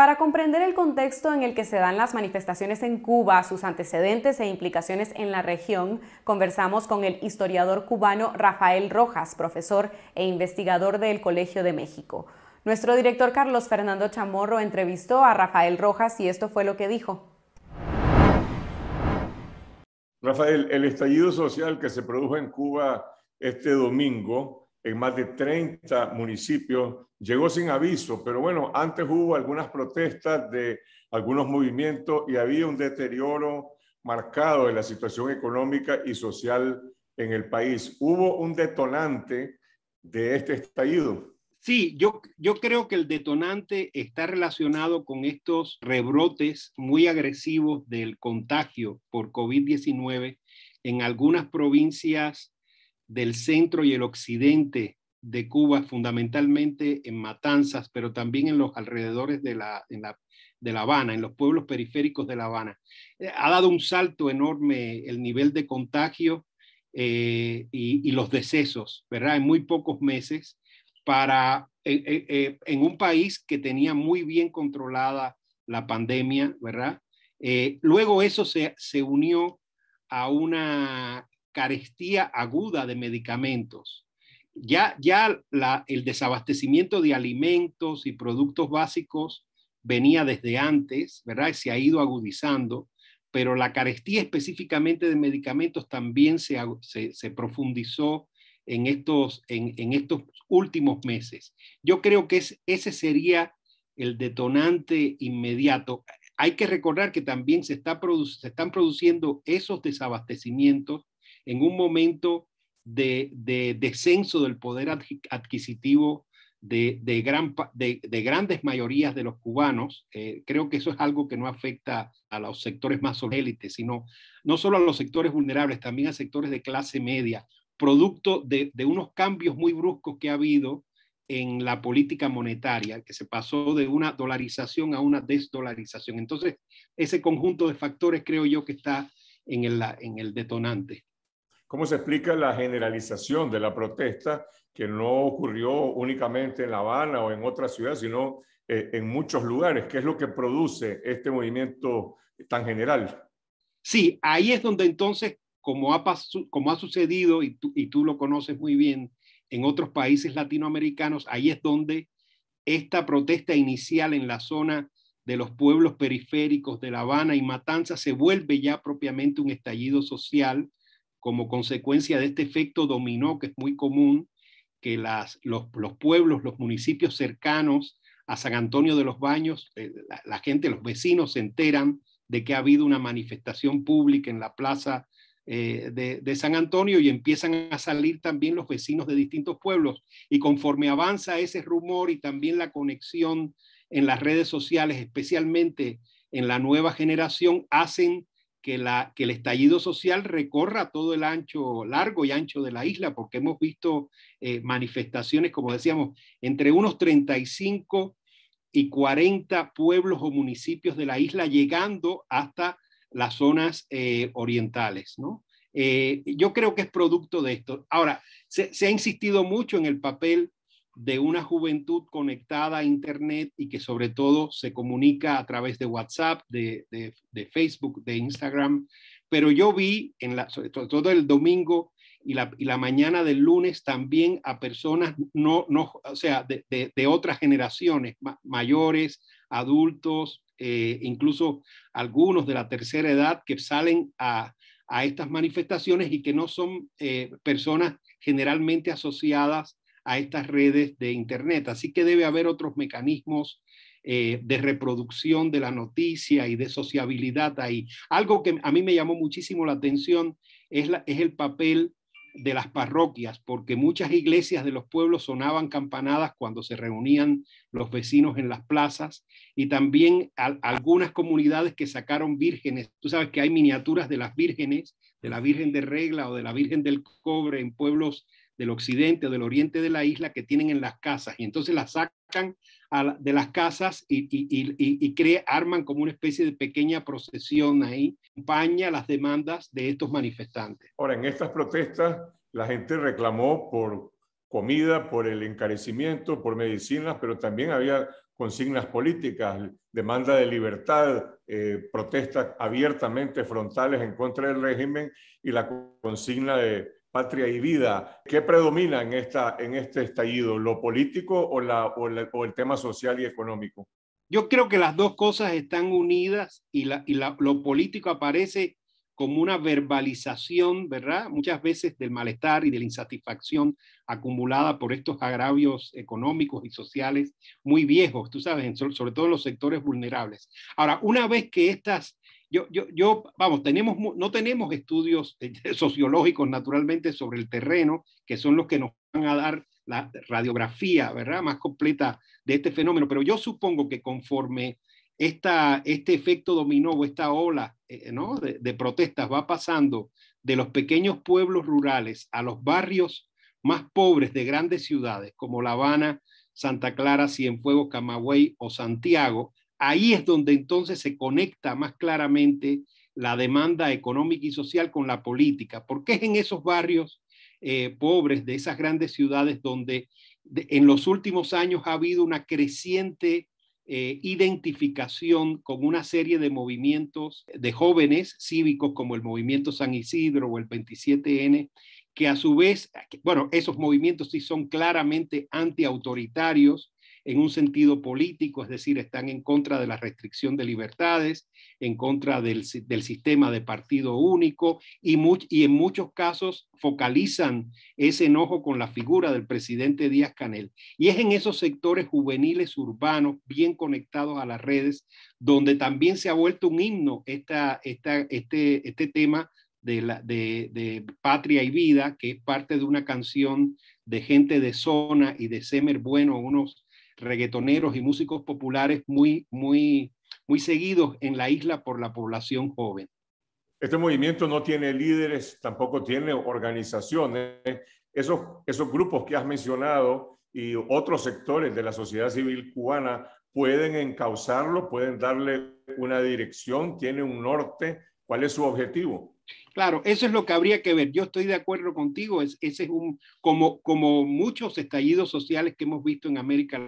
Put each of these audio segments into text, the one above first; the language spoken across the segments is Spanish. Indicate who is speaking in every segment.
Speaker 1: Para comprender el contexto en el que se dan las manifestaciones en Cuba, sus antecedentes e implicaciones en la región, conversamos con el historiador cubano Rafael Rojas, profesor e investigador del Colegio de México. Nuestro director Carlos Fernando Chamorro entrevistó a Rafael Rojas y esto fue lo que dijo.
Speaker 2: Rafael, el estallido social que se produjo en Cuba este domingo en más de 30 municipios. Llegó sin aviso, pero bueno, antes hubo algunas protestas de algunos movimientos y había un deterioro marcado de la situación económica y social en el país. ¿Hubo un detonante de este estallido? Sí, yo, yo creo
Speaker 1: que el detonante está relacionado con estos rebrotes muy agresivos del contagio por COVID-19 en algunas provincias del centro y el occidente de Cuba, fundamentalmente en Matanzas, pero también en los alrededores de la, de la Habana, en los pueblos periféricos de La Habana. Eh, ha dado un salto enorme el nivel de contagio eh, y, los decesos, ¿verdad? En muy pocos meses, para, eh, en un país que tenía muy bien controlada la pandemia, ¿verdad? luego eso se, se unió a una carestía aguda de medicamentos. Ya, ya el desabastecimiento de alimentos y productos básicos venía desde antes, ¿verdad? Se ha ido agudizando, pero la carestía específicamente de medicamentos también se, se, profundizó en estos, en, estos últimos meses. Yo creo que ese sería el detonante inmediato. Hay que recordar que también se, está se están produciendo esos desabastecimientos en un momento de, descenso del poder adquisitivo de, grandes mayorías de los cubanos, eh, creo que eso es algo que no afecta a los sectores más élites, sino no solo a los sectores vulnerables, también a sectores de clase media, producto de, unos cambios muy bruscos que ha habido en la política monetaria, que se pasó de una dolarización a una desdolarización. Entonces, ese conjunto de
Speaker 2: factores creo yo que está en el detonante. ¿Cómo se explica la generalización de la protesta que no ocurrió únicamente en La Habana o en otras ciudades, sino eh, en muchos lugares? ¿Qué es lo que produce este movimiento tan general? Sí, ahí es donde entonces, como ha, sucedido, y y
Speaker 1: tú lo conoces muy bien, en otros países latinoamericanos, ahí es donde esta protesta inicial en la zona de los pueblos periféricos de La Habana y Matanza se vuelve ya propiamente un estallido social como consecuencia de este efecto dominó que es muy común, que los, pueblos, los municipios cercanos a San Antonio de los Baños, eh, la, gente, los vecinos se enteran de que ha habido una manifestación pública en la plaza eh, de San Antonio y empiezan a salir también los vecinos de distintos pueblos. Y conforme avanza ese rumor y también la conexión en las redes sociales, especialmente en la nueva generación, hacen que, el estallido social recorra todo el ancho, largo y ancho de la isla, porque hemos visto eh, manifestaciones, como decíamos, entre unos 35 y 40 pueblos o municipios de la isla, llegando hasta las zonas eh, orientales. Eh, yo creo que es producto de esto. Ahora, se, ha insistido mucho en el papel de una juventud conectada a Internet y que sobre todo se comunica a través de WhatsApp, de, Facebook, de Instagram. Pero yo vi, en la, sobre todo el domingo y la, mañana del lunes, también a personas, no, no, o sea, de, otras generaciones, mayores, adultos, eh, incluso algunos de la tercera edad que salen a, estas manifestaciones y que no son eh, personas generalmente asociadas a estas redes de Internet. Así que debe haber otros mecanismos eh, de reproducción de la noticia y de sociabilidad ahí. Algo que a mí me llamó muchísimo la atención es, la, es el papel de las parroquias, porque muchas iglesias de los pueblos sonaban campanadas cuando se reunían los vecinos en las plazas y también algunas comunidades que sacaron vírgenes. Tú sabes que hay miniaturas de las vírgenes, de la Virgen de Regla o de la Virgen del Cobre en pueblos del occidente o del oriente de la isla que tienen en las casas y entonces las sacan de las casas y, arman como una especie de pequeña procesión
Speaker 2: ahí, acompaña las demandas de estos manifestantes. Ahora, en estas protestas la gente reclamó por comida, por el encarecimiento, por medicinas, pero también había consignas políticas, demanda de libertad, eh, protestas abiertamente frontales en contra del régimen y la consigna de patria y vida, ¿qué predomina en, esta, en este estallido, lo político o, el tema social y económico? Yo creo que las dos cosas están unidas y, y lo político
Speaker 1: aparece como una verbalización, ¿verdad? Muchas veces del malestar y de la insatisfacción acumulada por estos agravios económicos y sociales muy viejos, tú sabes, sobre todo en los sectores vulnerables. Ahora, una vez que estas yo, yo, yo, vamos, tenemos, no tenemos estudios eh, sociológicos naturalmente sobre el terreno, que son los que nos van a dar la radiografía, ¿verdad? Más completa de este fenómeno, pero yo supongo que conforme este efecto dominó o esta ola eh, de, de protestas va pasando de los pequeños pueblos rurales a los barrios más pobres de grandes ciudades como La Habana, Santa Clara, Cienfuegos, Camagüey o Santiago, Ahí es donde entonces se conecta más claramente la demanda económica y social con la política, porque es en esos barrios eh, pobres de esas grandes ciudades donde en los últimos años ha habido una creciente eh, identificación con una serie de movimientos de jóvenes cívicos como el movimiento San Isidro o el 27N, que a su vez, bueno, esos movimientos sí son claramente antiautoritarios, en un sentido político, es decir, están en contra de la restricción de libertades, en contra del, del sistema de partido único y, en muchos casos focalizan ese enojo con la figura del presidente Díaz Canel. Y es en esos sectores juveniles urbanos bien conectados a las redes donde también se ha vuelto un himno esta, esta, este, este tema de, la, de, Patria y Vida, que es parte de una canción de gente de zona y de Semer Bueno, unos reggaetoneros
Speaker 2: y músicos populares muy, muy, muy seguidos en la isla por la población joven. Este movimiento no tiene líderes, tampoco tiene organizaciones. Esos, esos grupos que has mencionado y otros sectores de la sociedad civil cubana pueden encauzarlo, pueden darle una dirección, tiene un norte. ¿Cuál es su objetivo? Claro, eso es lo que habría que ver. Yo estoy de acuerdo contigo. Es, ese
Speaker 1: es un, como, como muchos estallidos sociales que hemos visto en América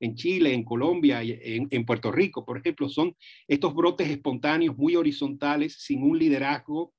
Speaker 1: en Chile, en Colombia, en, en Puerto Rico, por ejemplo, son estos brotes espontáneos muy horizontales, sin un liderazgo,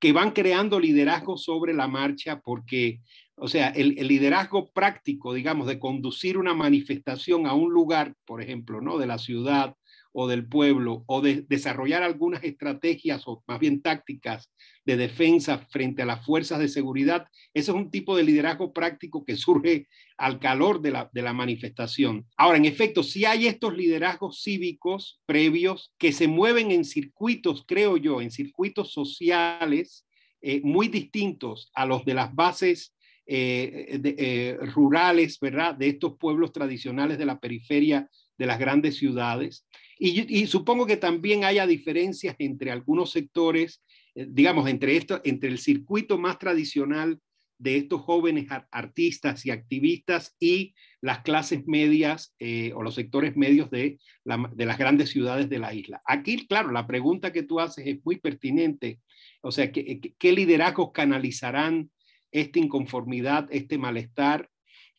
Speaker 1: que van creando liderazgo sobre la marcha porque o sea, el, el, liderazgo práctico, digamos, de conducir una manifestación a un lugar, por ejemplo, ¿no? De la ciudad o del pueblo, o de desarrollar algunas estrategias o más bien tácticas de defensa frente a las fuerzas de seguridad. Ese es un tipo de liderazgo práctico que surge al calor de la, manifestación. Ahora, en efecto, si hay estos liderazgos cívicos previos que se mueven en circuitos, creo yo, en circuitos sociales eh, muy distintos a los de las bases eh, eh, rurales, ¿verdad? De estos pueblos tradicionales de la periferia de las grandes ciudades. Y, supongo que también haya diferencias entre algunos sectores, eh, digamos, entre, esto, entre el circuito más tradicional de estos jóvenes artistas y activistas y las clases medias eh, o los sectores medios de, las grandes ciudades de la isla. Aquí, claro, la pregunta que tú haces es muy pertinente. O sea, ¿qué, liderazgos canalizarán esta inconformidad, este malestar?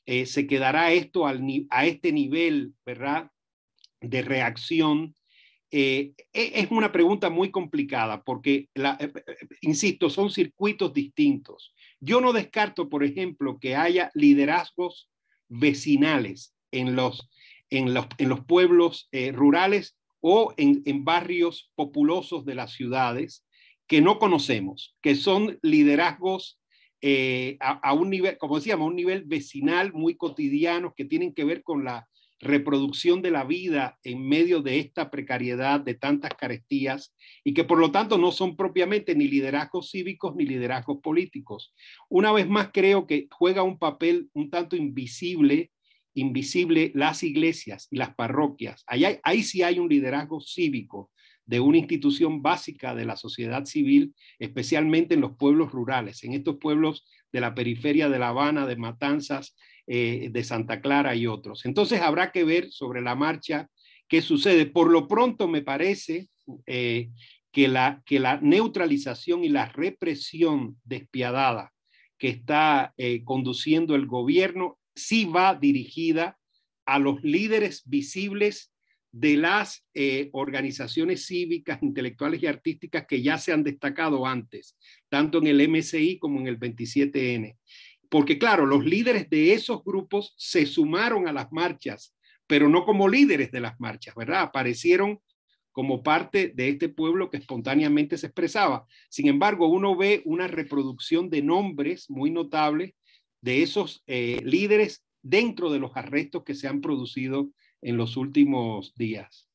Speaker 1: Eh, ¿Se quedará esto a este nivel, verdad? de reacción eh, e, es una pregunta muy complicada porque, eh, eh, insisto, son circuitos distintos. Yo no descarto, por ejemplo, que haya liderazgos vecinales en los, en los, en los pueblos rurales o en, barrios populosos de las ciudades que no conocemos, que son liderazgos a, a, un nivel, como decíamos, a un nivel vecinal muy cotidiano que tienen que ver con la reproducción de la vida en medio de esta precariedad, de tantas carestías, y que por lo tanto no son propiamente ni liderazgos cívicos ni liderazgos políticos. Una vez más creo que juega un papel un tanto invisible, invisible las iglesias y las parroquias. Ahí, ahí sí hay un liderazgo cívico de una institución básica de la sociedad civil, especialmente en los pueblos rurales, en estos pueblos de la periferia de La Habana, de Matanzas, eh, de Santa Clara y otros. Entonces habrá que ver sobre la marcha qué sucede. Por lo pronto me parece eh, que, la, que la neutralización y la represión despiadada que está eh, conduciendo el gobierno sí va dirigida a los líderes visibles de las organizaciones cívicas, intelectuales y artísticas que ya se han destacado antes, tanto en el MCI como en el 27N. Porque claro, los líderes de esos grupos se sumaron a las marchas, pero no como líderes de las marchas, ¿verdad? Aparecieron como parte de este pueblo que espontáneamente se expresaba. Sin embargo, uno ve una reproducción de nombres muy notables de esos eh, líderes dentro de los arrestos que se han producido en los últimos días.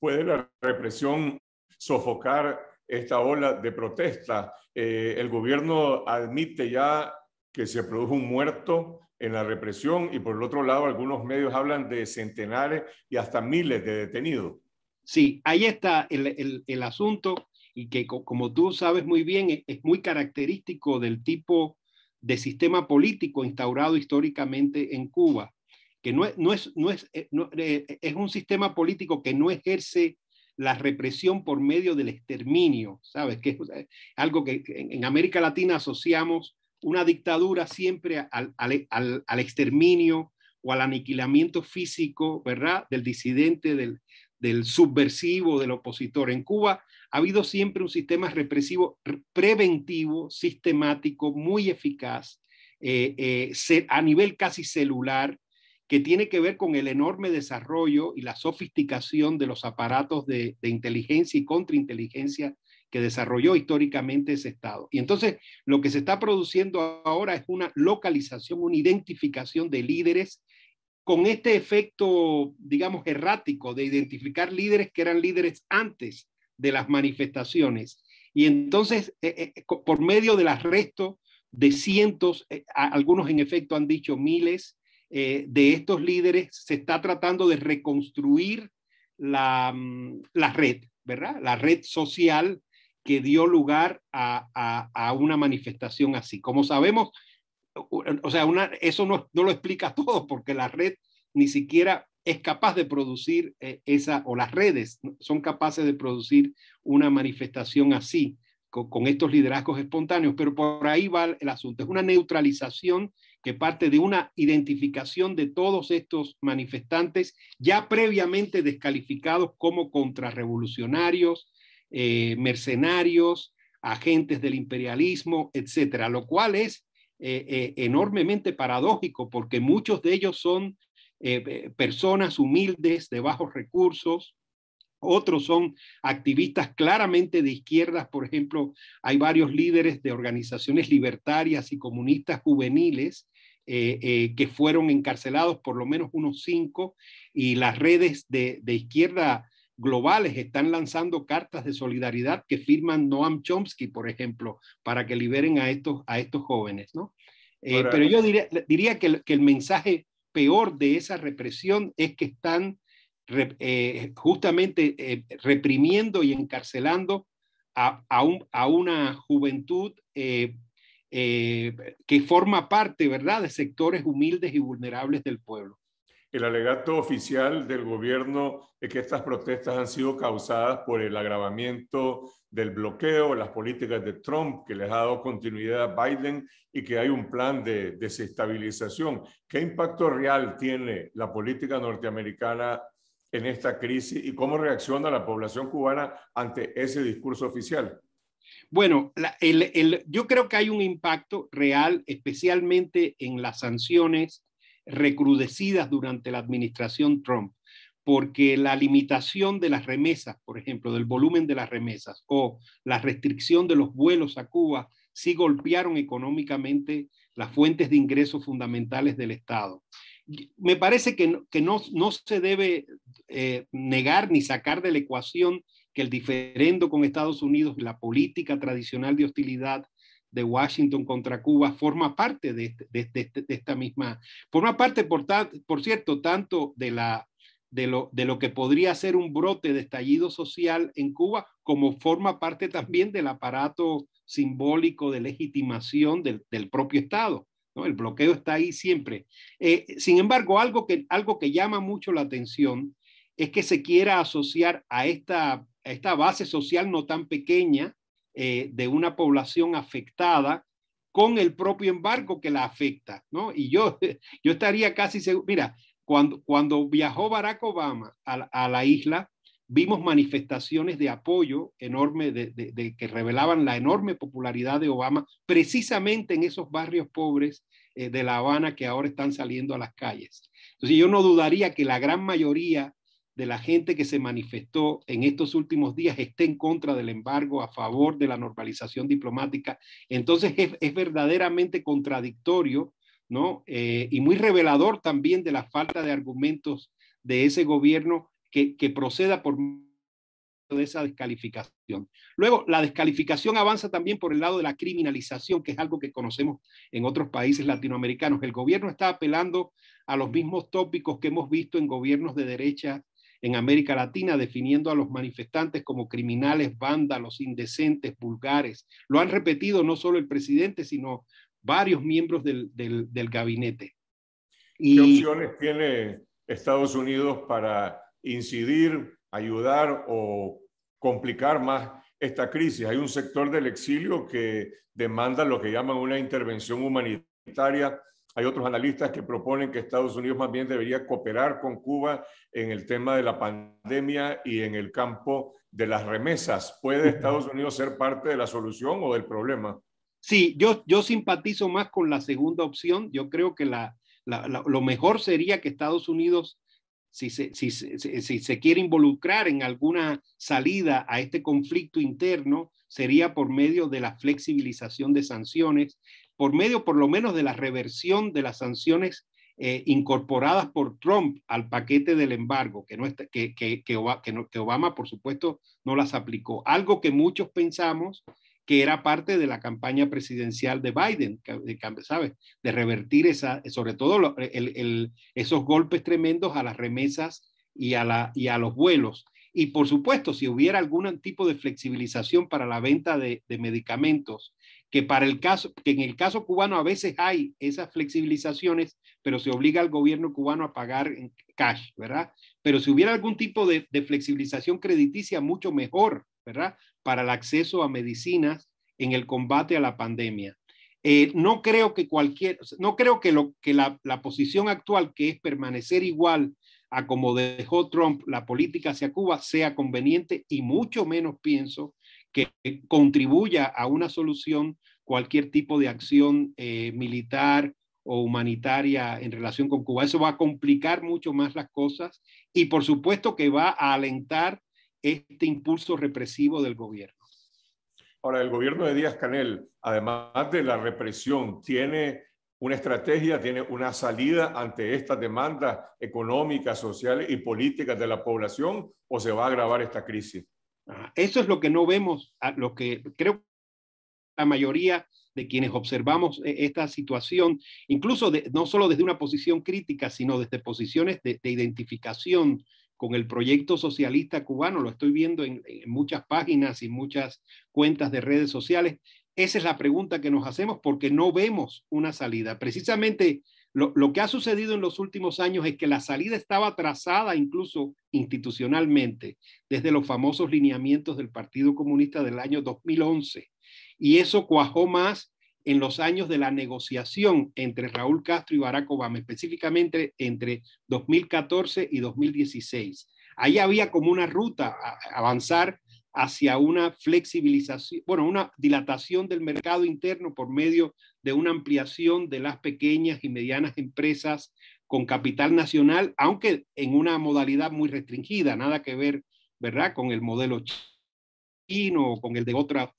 Speaker 2: ¿Puede la represión sofocar esta ola de protesta? Eh, el gobierno admite ya que se produjo un muerto en la represión y por el otro lado algunos medios hablan de centenares y hasta miles de detenidos. Sí, ahí está el,
Speaker 1: asunto y que como tú sabes muy bien e, es muy característico del tipo de sistema político instaurado históricamente en Cuba, que no es, no es, no es, eh, eh, eh, es un sistema político que no ejerce la represión por medio del exterminio, ¿sabes? Que es algo que en América Latina asociamos una dictadura siempre al, exterminio o al aniquilamiento físico, ¿verdad? Del disidente, del, subversivo, del opositor. En Cuba ha habido siempre un sistema represivo preventivo, sistemático, muy eficaz, eh, eh, a nivel casi celular, que tiene que ver con el enorme desarrollo y la sofisticación de los aparatos de, de inteligencia y contrainteligencia que desarrolló históricamente ese Estado. Y entonces lo que se está produciendo ahora es una localización, una identificación de líderes con este efecto, digamos, errático de identificar líderes que eran líderes antes de las manifestaciones. Y entonces, eh, eh, eh, por medio del arresto de cientos, algunos en efecto han dicho miles, de estos líderes, se está tratando de reconstruir la, mm, la red, ¿verdad? La red social que dio lugar a, una manifestación así. Como sabemos, o sea, eso no, lo explica todo porque la red ni siquiera es capaz de producir eh, esa, o las redes son capaces de producir una manifestación así, con, estos liderazgos espontáneos, pero por ahí va el asunto. Es una neutralización que parte de una identificación de todos estos manifestantes ya previamente descalificados como contrarrevolucionarios, eh, mercenarios, agentes del imperialismo, etcétera, lo cual es eh, eh, enormemente paradójico porque muchos de ellos son personas humildes de bajos recursos, otros son activistas claramente de izquierdas, por ejemplo, hay varios líderes de organizaciones libertarias y comunistas juveniles que fueron encarcelados, por lo menos unos cinco, y las redes de izquierda globales están lanzando cartas de solidaridad que firman Noam Chomsky, por ejemplo, para que liberen a estos, a estos jóvenes, ¿no? Eh, pero yo diría, que, el, mensaje peor de esa represión es que están eh, justamente eh, reprimiendo y encarcelando a, a una juventud que
Speaker 2: forma parte, ¿verdad?, de sectores humildes y vulnerables del pueblo el alegato oficial del gobierno es que estas protestas han sido causadas por el agravamiento del bloqueo, las políticas de Trump que les ha dado continuidad a Biden y que hay un plan de desestabilización. ¿Qué impacto real tiene la política norteamericana en esta crisis y cómo reacciona la población cubana ante ese discurso oficial? Bueno, yo creo que hay un impacto
Speaker 1: real, especialmente en las sanciones recrudecidas durante la administración Trump, porque la limitación de las remesas, por ejemplo, del volumen de las remesas o la restricción de los vuelos a Cuba, sí golpearon económicamente las fuentes de ingresos fundamentales del Estado. Me parece que, no, se debe eh, negar ni sacar de la ecuación que el diferendo con Estados Unidos, y la política tradicional de hostilidad de Washington contra Cuba forma parte de, este, este, este, esta misma, forma parte, por, por cierto, tanto de, la, de, lo, que podría ser un brote de estallido social en Cuba, como forma parte también del aparato simbólico de legitimación del, propio Estado. El bloqueo está ahí siempre. Eh, sin embargo, algo que, algo que llama mucho la atención es que se quiera asociar a esta, a esta base social no tan pequeña, eh, de una población afectada con el propio embarco que la afecta, ¿no? Y yo, yo estaría casi seguro, mira, cuando, cuando viajó Barack Obama a, a la isla, vimos manifestaciones de apoyo enorme de, que revelaban la enorme popularidad de Obama precisamente en esos barrios pobres eh, de La Habana que ahora están saliendo a las calles. Entonces yo no dudaría que la gran mayoría de la gente que se manifestó en estos últimos días esté en contra del embargo, a favor de la normalización diplomática. Entonces es, verdaderamente contradictorio, ¿no? Eh, y muy revelador también de la falta de argumentos de ese gobierno que, proceda por de esa descalificación. Luego, la descalificación avanza también por el lado de la criminalización, que es algo que conocemos en otros países latinoamericanos. El gobierno está apelando a los mismos tópicos que hemos visto en gobiernos de derecha en América Latina, definiendo a los manifestantes como criminales, vándalos, indecentes, vulgares. Lo han repetido no solo el presidente, sino
Speaker 2: varios miembros del, gabinete. ¿Qué opciones tiene Estados Unidos para incidir, ayudar o complicar más esta crisis? Hay un sector del exilio que demanda lo que llaman una intervención humanitaria hay otros analistas que proponen que Estados Unidos más bien debería cooperar con Cuba en el tema de la pandemia y en el campo de las remesas. ¿Puede Estados Unidos ser parte de la solución o del problema? Sí, yo, yo simpatizo
Speaker 1: más con la segunda opción. Yo creo que la, lo mejor sería que Estados Unidos, si si, si se quiere involucrar en alguna salida a este conflicto interno, sería por medio de la flexibilización de sanciones por medio por lo menos de la reversión de las sanciones eh, incorporadas por Trump al paquete del embargo, que, no está, que, que, Obama, por supuesto, no las aplicó. Algo que muchos pensamos que era parte de la campaña presidencial de Biden, ¿sabes? De revertir esa, sobre todo esos golpes tremendos a las remesas y a, la, y a los vuelos. Y por supuesto, si hubiera algún tipo de flexibilización para la venta de medicamentos que para el caso, que en el caso cubano a veces hay esas flexibilizaciones, pero se obliga al gobierno cubano a pagar en cash, ¿verdad? Pero si hubiera algún tipo de, flexibilización crediticia, mucho mejor, ¿verdad? Para el acceso a medicinas en el combate a la pandemia. Eh, no creo que cualquier, no creo que, lo, que la, la posición actual, que es permanecer igual a como dejó Trump la política hacia Cuba, sea conveniente y mucho menos pienso que contribuya a una solución cualquier tipo de acción eh, militar o humanitaria en relación con Cuba. Eso va a complicar mucho más las cosas y por supuesto que va a alentar este impulso represivo del
Speaker 2: gobierno. Ahora, el gobierno de Díaz Canel, además de la represión, tiene una estrategia, tiene una salida ante estas demandas económicas, sociales y políticas de la población o se va a agravar esta crisis? Eso es lo que
Speaker 1: no vemos, lo que creo la mayoría de quienes observamos eh, esta situación, incluso no solo desde una posición crítica, sino desde posiciones de, identificación con el proyecto socialista cubano, lo estoy viendo en, muchas páginas y muchas cuentas de redes sociales, esa es la pregunta que nos hacemos porque no vemos una salida. Precisamente lo, que ha sucedido en los últimos años es que la salida estaba trazada incluso institucionalmente desde los famosos lineamientos del Partido Comunista del año 2011. Y eso cuajó más en los años de la negociación entre Raúl Castro y Barack Obama, específicamente entre 2014 y 2016. Ahí había como una ruta a avanzar hacia una flexibilización, bueno, una dilatación del mercado interno por medio de una ampliación de las pequeñas y medianas empresas con capital nacional, aunque en una modalidad muy restringida, nada que ver, ¿verdad?, con el modelo chino o con el de otras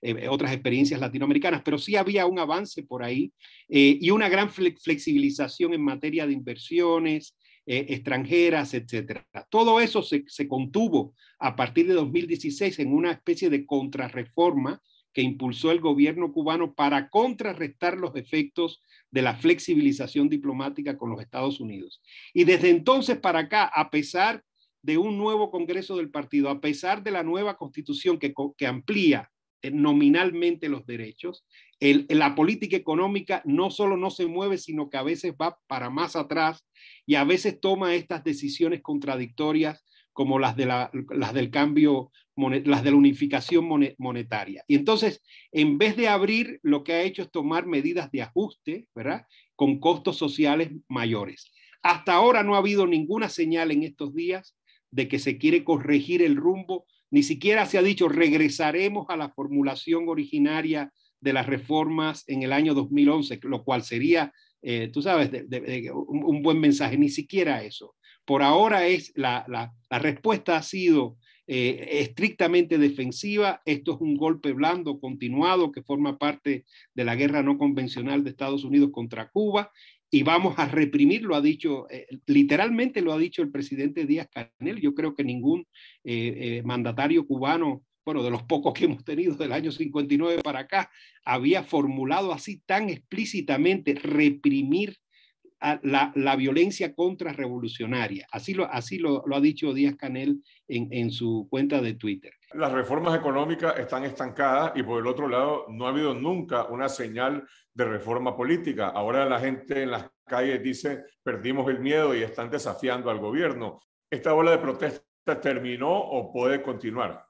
Speaker 1: eh, otras experiencias latinoamericanas, pero sí había un avance por ahí eh, y una gran flexibilización en materia de inversiones, eh, extranjeras, etcétera. Todo eso se, contuvo a partir de 2016 en una especie de contrarreforma que impulsó el gobierno cubano para contrarrestar los efectos de la flexibilización diplomática con los Estados Unidos. Y desde entonces para acá, a pesar de un nuevo Congreso del Partido, a pesar de la nueva constitución que amplía eh, nominalmente los derechos, la política económica no solo no se mueve, sino que a veces va para más atrás y a veces toma estas decisiones contradictorias como las, de la, las del cambio, las de la unificación monetaria. Y entonces, en vez de abrir, lo que ha hecho es tomar medidas de ajuste, ¿verdad? Con costos sociales mayores. Hasta ahora no ha habido ninguna señal en estos días de que se quiere corregir el rumbo, ni siquiera se ha dicho regresaremos a la formulación originaria de las reformas en el año 2011, lo cual sería, eh, tú sabes, un, buen mensaje, ni siquiera eso. Por ahora es la, respuesta ha sido eh, estrictamente defensiva. Esto es un golpe blando continuado que forma parte de la guerra no convencional de Estados Unidos contra Cuba y vamos a reprimir, lo ha dicho, eh, literalmente lo ha dicho el presidente Díaz Canel. Yo creo que ningún mandatario cubano bueno, de los pocos que hemos tenido del año 59 para acá, había formulado así tan explícitamente reprimir a la, la, violencia contrarrevolucionaria.
Speaker 2: Así lo, así lo, ha dicho Díaz Canel en, en, su cuenta de Twitter. Las reformas económicas están estancadas y por el otro lado no ha habido nunca una señal de reforma política. Ahora la gente en las calles dice perdimos el miedo y están desafiando al gobierno. ¿Esta ola de protesta terminó o puede continuar?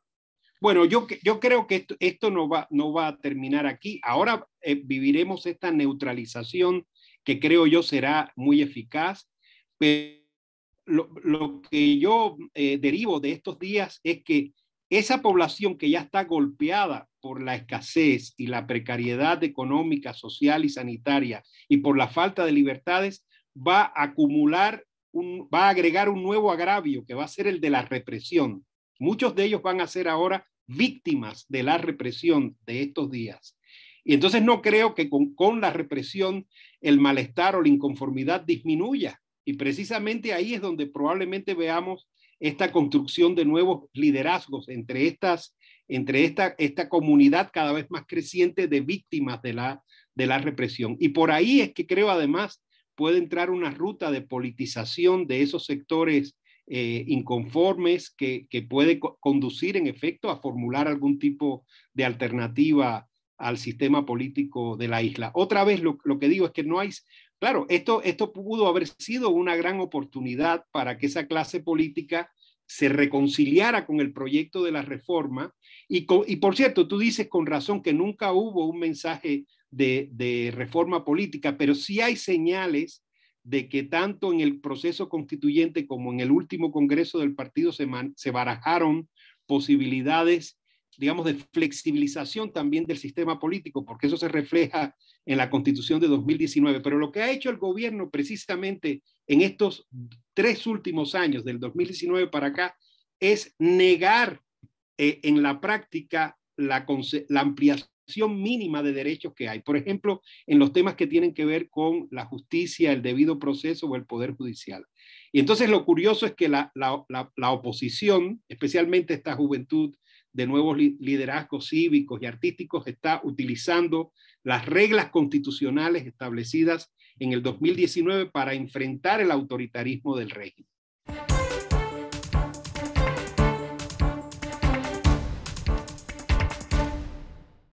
Speaker 2: Bueno,
Speaker 1: yo, yo creo que esto, no, va, no va a terminar aquí. Ahora eh, viviremos esta neutralización que creo yo será muy eficaz, pero lo, que yo eh, derivo de estos días es que esa población que ya está golpeada por la escasez y la precariedad económica, social y sanitaria y por la falta de libertades, va a acumular, un, va a agregar un nuevo agravio que va a ser el de la represión. Muchos de ellos van a ser ahora víctimas de la represión de estos días. Y entonces no creo que con, la represión el malestar o la inconformidad disminuya. Y precisamente ahí es donde probablemente veamos esta construcción de nuevos liderazgos entre, estas, entre esta, esta comunidad cada vez más creciente de víctimas de la, de la represión. Y por ahí es que creo además puede entrar una ruta de politización de esos sectores eh, inconformes que, puede conducir en efecto a formular algún tipo de alternativa al sistema político de la isla. Otra vez lo, que digo es que no hay, claro, esto, esto pudo haber sido una gran oportunidad para que esa clase política se reconciliara con el proyecto de la reforma. Y, y, por cierto, tú dices con razón que nunca hubo un mensaje de, de, reforma política, pero sí hay señales de que tanto en el proceso constituyente como en el último Congreso del partido se, se barajaron posibilidades, digamos, de flexibilización también del sistema político, porque eso se refleja en la constitución de 2019. Pero lo que ha hecho el gobierno precisamente en estos tres últimos años, del 2019 para acá, es negar eh, en la práctica la ampliación mínima de derechos que hay. Por ejemplo, en los temas que tienen que ver con la justicia, el debido proceso o el poder judicial. Y entonces lo curioso es que la, oposición, especialmente esta juventud de nuevos liderazgos cívicos y artísticos, está utilizando las reglas constitucionales establecidas en el 2019 para enfrentar el autoritarismo del régimen.